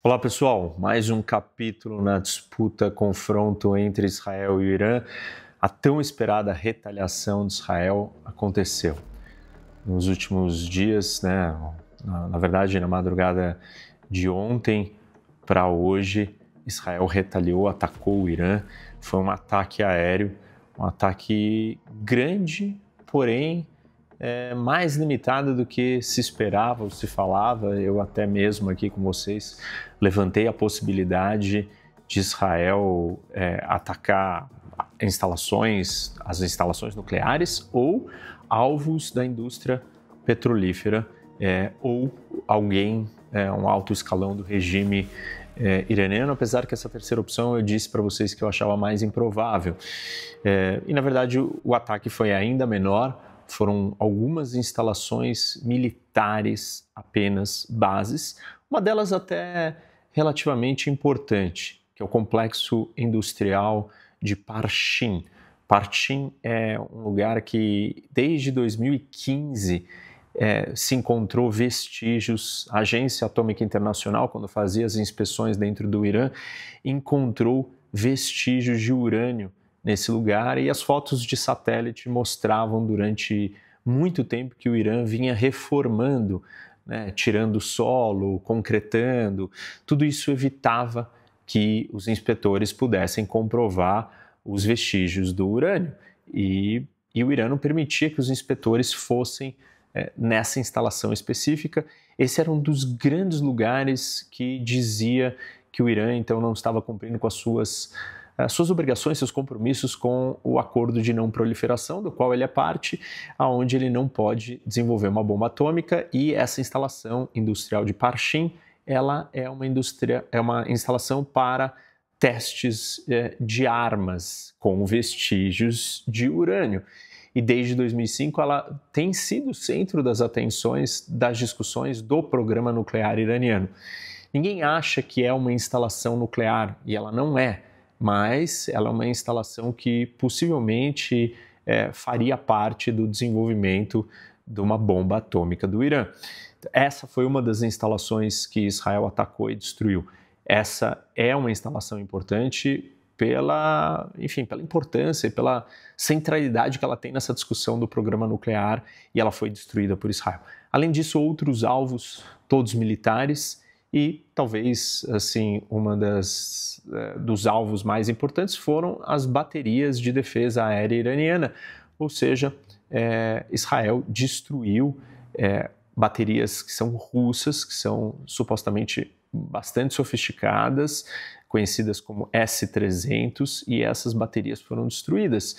Olá pessoal, mais um capítulo na disputa, confronto entre Israel e Irã. A tão esperada retaliação de Israel aconteceu. Nos últimos dias, né, na, na verdade na madrugada de ontem para hoje, Israel retaliou, atacou o Irã. Foi um ataque aéreo, um ataque grande, porém é, mais limitada do que se esperava ou se falava. Eu até mesmo aqui com vocês levantei a possibilidade de Israel é, atacar instalações, as instalações nucleares ou alvos da indústria petrolífera é, ou alguém, é, um alto escalão do regime é, iraniano, apesar que essa terceira opção eu disse para vocês que eu achava mais improvável. É, e na verdade o, o ataque foi ainda menor foram algumas instalações militares apenas, bases, uma delas até relativamente importante, que é o complexo industrial de Parchim. Parchim é um lugar que desde 2015 é, se encontrou vestígios. A Agência Atômica Internacional, quando fazia as inspeções dentro do Irã, encontrou vestígios de urânio nesse lugar e as fotos de satélite mostravam durante muito tempo que o Irã vinha reformando, né, tirando solo, concretando, tudo isso evitava que os inspetores pudessem comprovar os vestígios do urânio e, e o Irã não permitia que os inspetores fossem é, nessa instalação específica. Esse era um dos grandes lugares que dizia que o Irã então não estava cumprindo com as suas ah, suas obrigações, seus compromissos com o acordo de não proliferação, do qual ele é parte, aonde ele não pode desenvolver uma bomba atômica e essa instalação industrial de Parchim, ela é uma indústria, é uma instalação para testes eh, de armas com vestígios de urânio. E desde 2005 ela tem sido centro das atenções das discussões do programa nuclear iraniano. Ninguém acha que é uma instalação nuclear e ela não é mas ela é uma instalação que possivelmente é, faria parte do desenvolvimento de uma bomba atômica do Irã. Essa foi uma das instalações que Israel atacou e destruiu. Essa é uma instalação importante pela, enfim, pela importância e pela centralidade que ela tem nessa discussão do programa nuclear e ela foi destruída por Israel. Além disso, outros alvos, todos militares, e talvez assim uma das eh, dos alvos mais importantes foram as baterias de defesa aérea iraniana, ou seja, é, Israel destruiu é, baterias que são russas, que são supostamente bastante sofisticadas, conhecidas como S300, e essas baterias foram destruídas.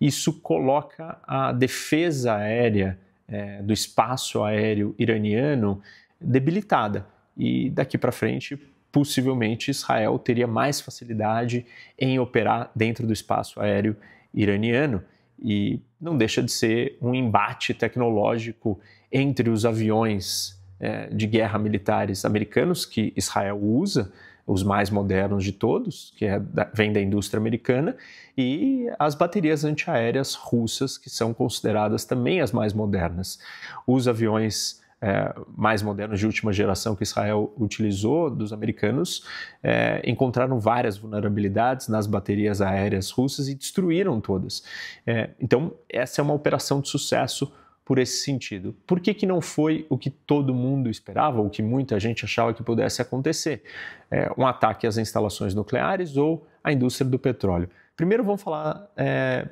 Isso coloca a defesa aérea é, do espaço aéreo iraniano debilitada e daqui para frente, possivelmente, Israel teria mais facilidade em operar dentro do espaço aéreo iraniano. E não deixa de ser um embate tecnológico entre os aviões é, de guerra militares americanos que Israel usa, os mais modernos de todos, que é da, vem da indústria americana, e as baterias antiaéreas russas, que são consideradas também as mais modernas. Os aviões é, mais modernos de última geração que Israel utilizou dos americanos, é, encontraram várias vulnerabilidades nas baterias aéreas russas e destruíram todas. É, então, essa é uma operação de sucesso por esse sentido. Por que, que não foi o que todo mundo esperava, ou que muita gente achava que pudesse acontecer? É, um ataque às instalações nucleares ou à indústria do petróleo? Primeiro, vamos falar, é,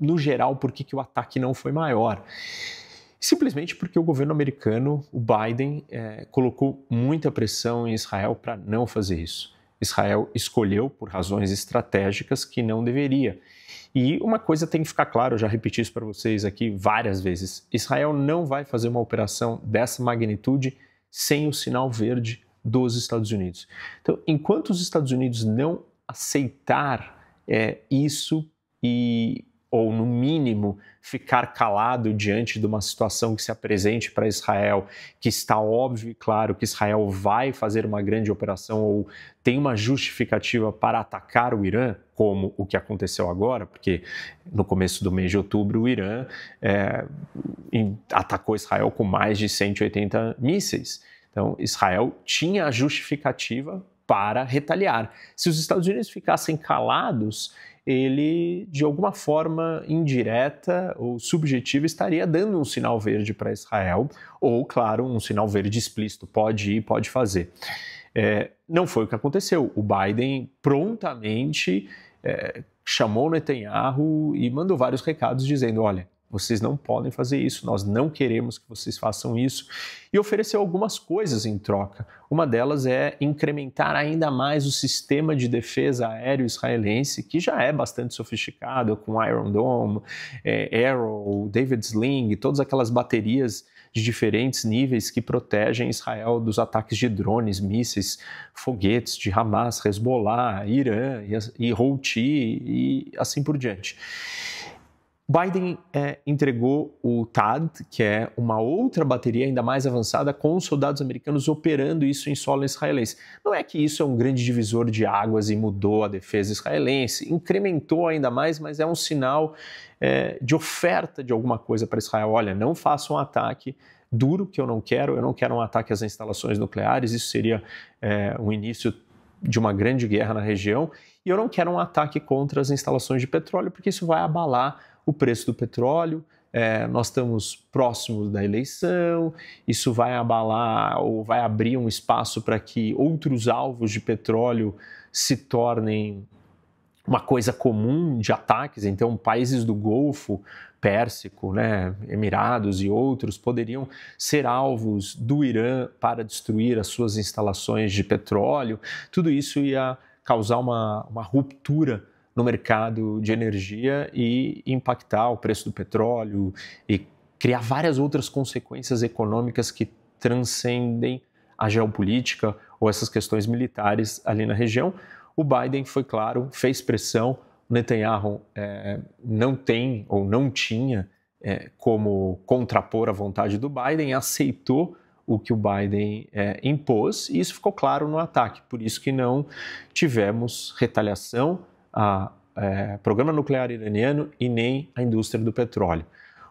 no geral, por que, que o ataque não foi maior simplesmente porque o governo americano, o Biden, é, colocou muita pressão em Israel para não fazer isso. Israel escolheu, por razões estratégicas, que não deveria. E uma coisa tem que ficar claro, eu já repeti isso para vocês aqui várias vezes: Israel não vai fazer uma operação dessa magnitude sem o sinal verde dos Estados Unidos. Então, enquanto os Estados Unidos não aceitar é, isso e ou no mínimo ficar calado diante de uma situação que se apresente para Israel, que está óbvio e claro que Israel vai fazer uma grande operação ou tem uma justificativa para atacar o Irã, como o que aconteceu agora, porque no começo do mês de outubro o Irã é, atacou Israel com mais de 180 mísseis. Então, Israel tinha a justificativa para retaliar. Se os Estados Unidos ficassem calados ele, de alguma forma indireta ou subjetiva, estaria dando um sinal verde para Israel, ou, claro, um sinal verde explícito: pode ir, pode fazer. É, não foi o que aconteceu. O Biden prontamente é, chamou Netanyahu e mandou vários recados dizendo: olha, vocês não podem fazer isso, nós não queremos que vocês façam isso. E ofereceu algumas coisas em troca. Uma delas é incrementar ainda mais o sistema de defesa aéreo israelense, que já é bastante sofisticado, com Iron Dome, é, Arrow, David Sling, todas aquelas baterias de diferentes níveis que protegem Israel dos ataques de drones, mísseis, foguetes de Hamas, Hezbollah, Irã e, e Houthi e assim por diante. Biden é, entregou o TAD, que é uma outra bateria ainda mais avançada, com soldados americanos operando isso em solo israelense. Não é que isso é um grande divisor de águas e mudou a defesa israelense, incrementou ainda mais, mas é um sinal é, de oferta de alguma coisa para Israel. Olha, não faça um ataque duro que eu não quero, eu não quero um ataque às instalações nucleares, isso seria é, início de uma grande guerra na região, e eu não quero um ataque contra as instalações de petróleo, porque isso vai abalar o preço do petróleo, é, nós estamos próximos da eleição, isso vai abalar ou vai abrir um espaço para que outros alvos de petróleo se tornem uma coisa comum de ataques. Então, países do Golfo Pérsico, né, Emirados e outros poderiam ser alvos do Irã para destruir as suas instalações de petróleo. Tudo isso ia causar uma, uma ruptura no mercado de energia e impactar o preço do petróleo e criar várias outras consequências econômicas que transcendem a geopolítica ou essas questões militares ali na região. O Biden foi claro, fez pressão. O Netanyahu é, não tem ou não tinha é, como contrapor a vontade do Biden, aceitou o que o Biden é, impôs e isso ficou claro no ataque. Por isso que não tivemos retaliação a é, programa nuclear iraniano e nem a indústria do petróleo.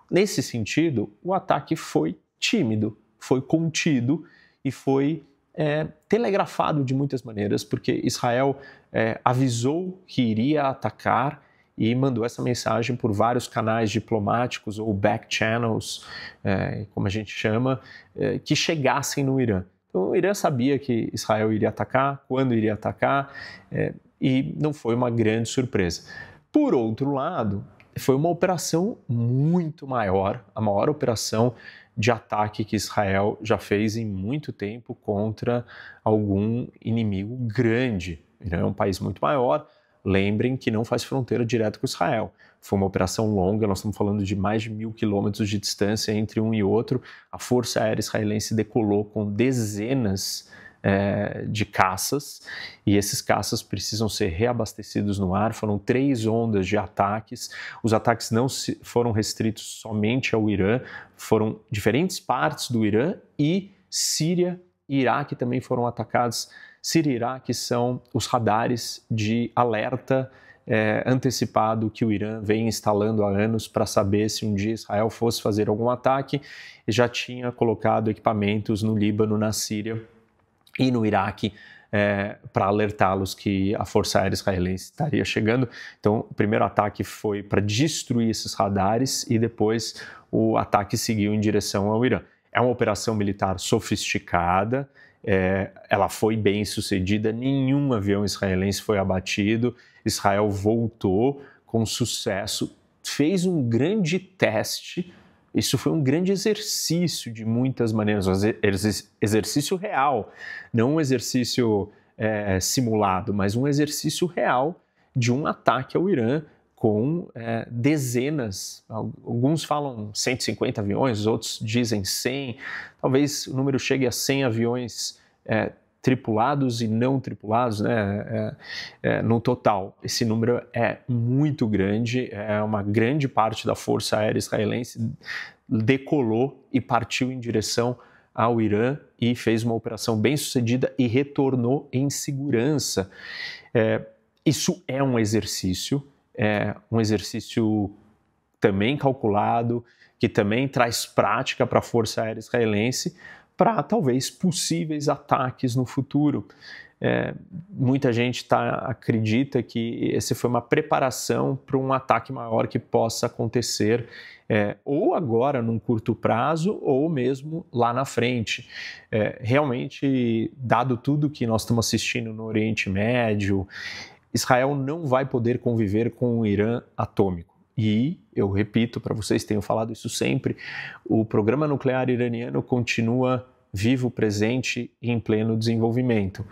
Nesse sentido, o ataque foi tímido, foi contido e foi é, telegrafado de muitas maneiras, porque Israel é, avisou que iria atacar e mandou essa mensagem por vários canais diplomáticos ou back channels, é, como a gente chama, é, que chegassem no Irã. Então, o Irã sabia que Israel iria atacar, quando iria atacar. É, e não foi uma grande surpresa. Por outro lado, foi uma operação muito maior, a maior operação de ataque que Israel já fez em muito tempo contra algum inimigo grande. é um país muito maior, lembrem que não faz fronteira direta com Israel. Foi uma operação longa, nós estamos falando de mais de mil quilômetros de distância entre um e outro. A Força Aérea Israelense decolou com dezenas é, de caças e esses caças precisam ser reabastecidos no ar. Foram três ondas de ataques. Os ataques não se, foram restritos somente ao Irã, foram diferentes partes do Irã e Síria e Iraque também foram atacados. Síria e Iraque são os radares de alerta é, antecipado que o Irã vem instalando há anos para saber se um dia Israel fosse fazer algum ataque e já tinha colocado equipamentos no Líbano, na Síria e no Iraque é, para alertá-los que a Força Aérea Israelense estaria chegando. Então, o primeiro ataque foi para destruir esses radares e depois o ataque seguiu em direção ao Irã. É uma operação militar sofisticada, é, ela foi bem sucedida, nenhum avião israelense foi abatido, Israel voltou com sucesso, fez um grande teste isso foi um grande exercício de muitas maneiras, um exercício real, não um exercício é, simulado, mas um exercício real de um ataque ao Irã com é, dezenas, alguns falam 150 aviões, outros dizem 100, talvez o número chegue a 100 aviões é, tripulados e não tripulados, né? É, é, é, no total, esse número é muito grande, é uma grande parte da força aérea israelense decolou e partiu em direção ao Irã e fez uma operação bem sucedida e retornou em segurança. É, isso é um exercício, é um exercício também calculado, que também traz prática para a Força Aérea Israelense, para talvez possíveis ataques no futuro. É, muita gente tá, acredita que esse foi uma preparação para um ataque maior que possa acontecer, é, ou agora, num curto prazo, ou mesmo lá na frente. É, realmente, dado tudo que nós estamos assistindo no Oriente Médio, Israel não vai poder conviver com o Irã atômico. E eu repito para vocês, tenho falado isso sempre: o programa nuclear iraniano continua vivo, presente e em pleno desenvolvimento.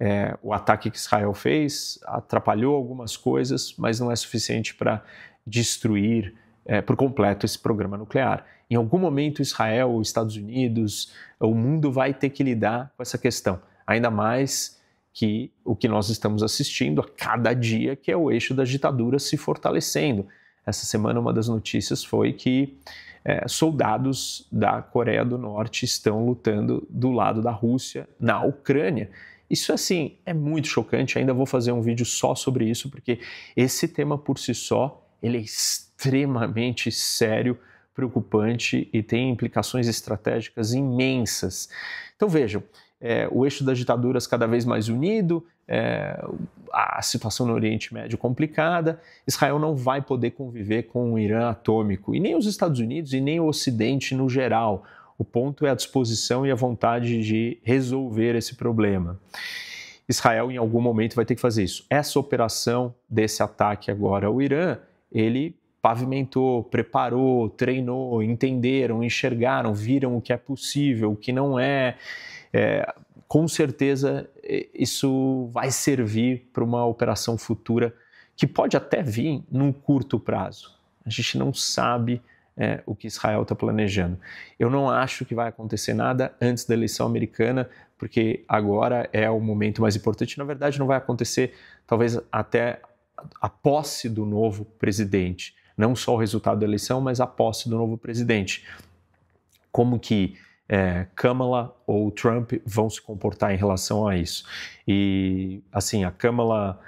É, o ataque que Israel fez atrapalhou algumas coisas, mas não é suficiente para destruir é, por completo esse programa nuclear. Em algum momento, Israel, os Estados Unidos, o mundo vai ter que lidar com essa questão. Ainda mais que o que nós estamos assistindo a cada dia, que é o eixo da ditadura se fortalecendo. Essa semana, uma das notícias foi que é, soldados da Coreia do Norte estão lutando do lado da Rússia na Ucrânia. Isso, assim, é muito chocante. Ainda vou fazer um vídeo só sobre isso, porque esse tema por si só ele é extremamente sério, preocupante e tem implicações estratégicas imensas. Então vejam, é, o eixo das ditaduras cada vez mais unido, é, a situação no Oriente Médio complicada, Israel não vai poder conviver com o Irã atômico, e nem os Estados Unidos e nem o Ocidente no geral. O ponto é a disposição e a vontade de resolver esse problema. Israel, em algum momento, vai ter que fazer isso. Essa operação desse ataque agora ao Irã, ele pavimentou, preparou, treinou, entenderam, enxergaram, viram o que é possível, o que não é, é com certeza eh, isso vai servir para uma operação futura que pode até vir num curto prazo. A gente não sabe é, o que Israel está planejando. Eu não acho que vai acontecer nada antes da eleição americana, porque agora é o momento mais importante. Na verdade, não vai acontecer, talvez até a posse do novo presidente. Não só o resultado da eleição, mas a posse do novo presidente. Como que é, Kamala ou Trump vão se comportar em relação a isso. E, assim, a Kamala,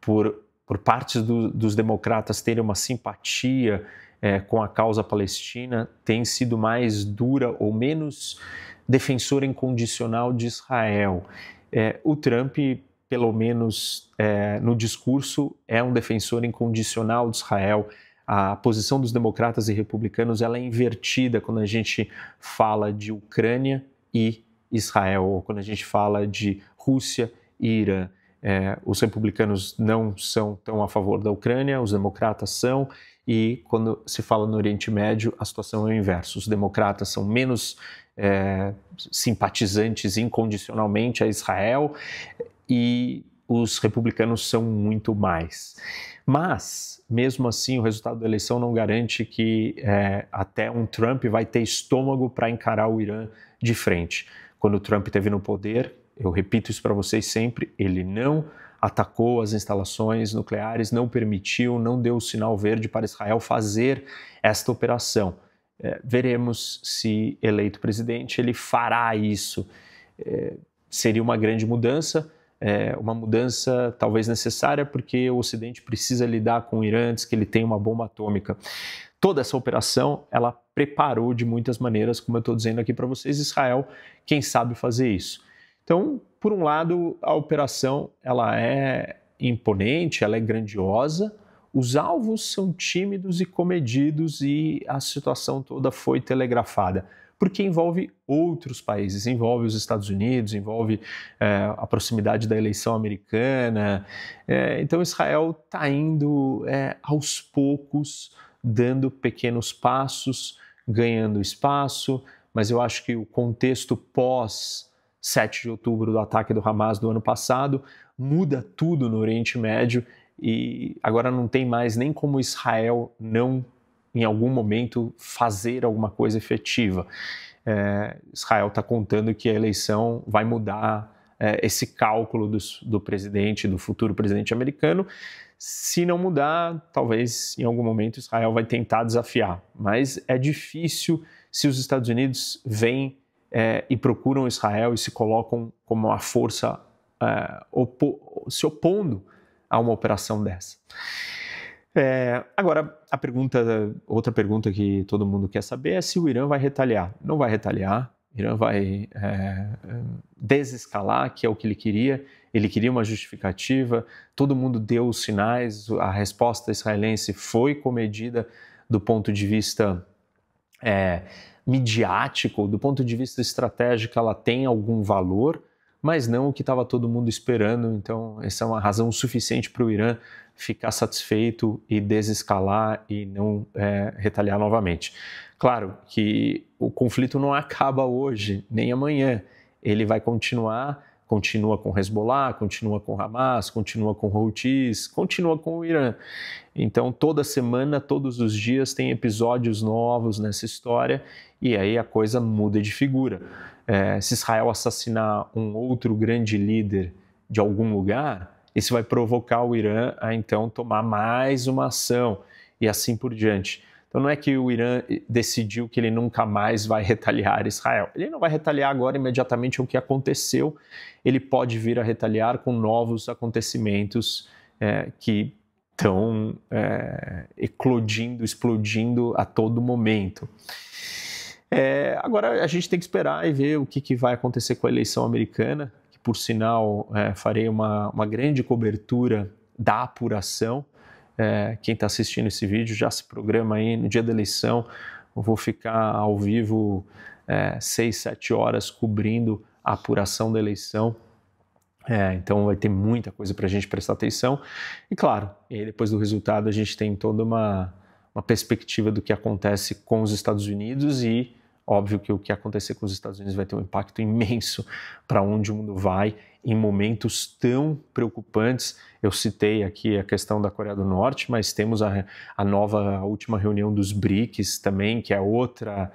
por, por parte do, dos democratas terem uma simpatia é, com a causa palestina, tem sido mais dura ou menos defensora incondicional de Israel. É, o Trump, pelo menos é, no discurso, é um defensor incondicional de Israel a posição dos democratas e republicanos ela é invertida quando a gente fala de Ucrânia e Israel, ou quando a gente fala de Rússia e Irã. É, os republicanos não são tão a favor da Ucrânia, os democratas são, e quando se fala no Oriente Médio, a situação é o inverso. Os democratas são menos é, simpatizantes incondicionalmente a Israel e os republicanos são muito mais. Mas, mesmo assim, o resultado da eleição não garante que é, até um Trump vai ter estômago para encarar o Irã de frente. Quando o Trump esteve no poder, eu repito isso para vocês sempre, ele não atacou as instalações nucleares, não permitiu, não deu o sinal verde para Israel fazer esta operação. É, veremos se eleito presidente ele fará isso. É, seria uma grande mudança é uma mudança talvez necessária, porque o Ocidente precisa lidar com o Irã antes que ele tenha uma bomba atômica. Toda essa operação, ela preparou de muitas maneiras, como eu estou dizendo aqui para vocês, Israel, quem sabe fazer isso. Então, por um lado, a operação ela é imponente, ela é grandiosa, os alvos são tímidos e comedidos e a situação toda foi telegrafada porque envolve outros países, envolve os Estados Unidos, envolve é, a proximidade da eleição americana. É, então Israel está indo é, aos poucos, dando pequenos passos, ganhando espaço, mas eu acho que o contexto pós 7 de outubro do ataque do Hamas do ano passado muda tudo no Oriente Médio e agora não tem mais nem como Israel não em algum momento fazer alguma coisa efetiva. É, Israel está contando que a eleição vai mudar é, esse cálculo do, do presidente, do futuro presidente americano. Se não mudar, talvez em algum momento Israel vai tentar desafiar, mas é difícil se os Estados Unidos vêm é, e procuram Israel e se colocam como a força é, opo se opondo a uma operação dessa. É, agora, a pergunta, outra pergunta que todo mundo quer saber é se o Irã vai retaliar. Não vai retaliar, o Irã vai é, desescalar, que é o que ele queria. Ele queria uma justificativa, todo mundo deu os sinais, a resposta israelense foi comedida do ponto de vista é, midiático, do ponto de vista estratégico, ela tem algum valor mas não o que estava todo mundo esperando. Então, essa é uma razão suficiente para o Irã ficar satisfeito e desescalar e não é, retaliar novamente. Claro que o conflito não acaba hoje nem amanhã, ele vai continuar. Continua com Hezbollah, continua com Hamas, continua com Houthis, continua com o Irã. Então, toda semana, todos os dias, tem episódios novos nessa história e aí a coisa muda de figura é, se Israel assassinar um outro grande líder de algum lugar, isso vai provocar o Irã a então tomar mais uma ação e assim por diante. Então não é que o Irã decidiu que ele nunca mais vai retaliar Israel. Ele não vai retaliar agora imediatamente o que aconteceu. Ele pode vir a retaliar com novos acontecimentos é, que estão é, eclodindo, explodindo a todo momento. É, agora a gente tem que esperar e ver o que, que vai acontecer com a eleição americana, que por sinal é, farei uma, uma grande cobertura da apuração. É, quem está assistindo esse vídeo já se programa aí no dia da eleição. Eu vou ficar ao vivo é, sete horas cobrindo a apuração da eleição. É, então vai ter muita coisa para a gente prestar atenção. E claro, e depois do resultado a gente tem toda uma, uma perspectiva do que acontece com os Estados Unidos e óbvio que o que acontecer com os Estados Unidos vai ter um impacto imenso para onde o mundo vai em momentos tão preocupantes. Eu citei aqui a questão da Coreia do Norte, mas temos a, a nova, a última reunião dos BRICS também, que é outra.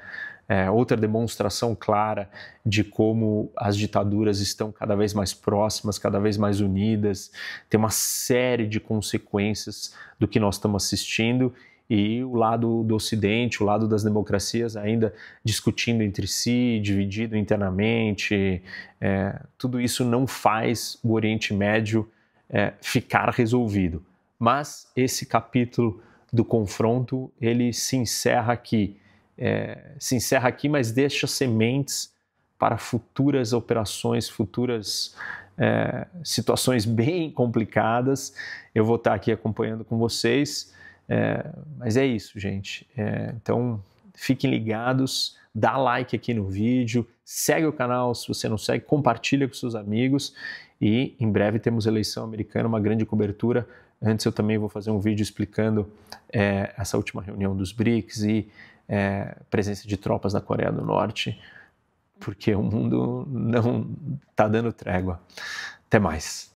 É, outra demonstração clara de como as ditaduras estão cada vez mais próximas, cada vez mais unidas, tem uma série de consequências do que nós estamos assistindo e o lado do Ocidente, o lado das democracias ainda discutindo entre si, dividido internamente. É, tudo isso não faz o Oriente Médio é, ficar resolvido. Mas esse capítulo do confronto ele se encerra aqui, é, se encerra aqui, mas deixa sementes para futuras operações, futuras é, situações bem complicadas. Eu vou estar aqui acompanhando com vocês. É, mas é isso, gente. É, então, fiquem ligados, dá like aqui no vídeo, segue o canal se você não segue, compartilha com seus amigos e em breve temos eleição americana, uma grande cobertura. Antes eu também vou fazer um vídeo explicando é, essa última reunião dos BRICS e é, presença de tropas na Coreia do Norte, porque o mundo não está dando trégua. Até mais.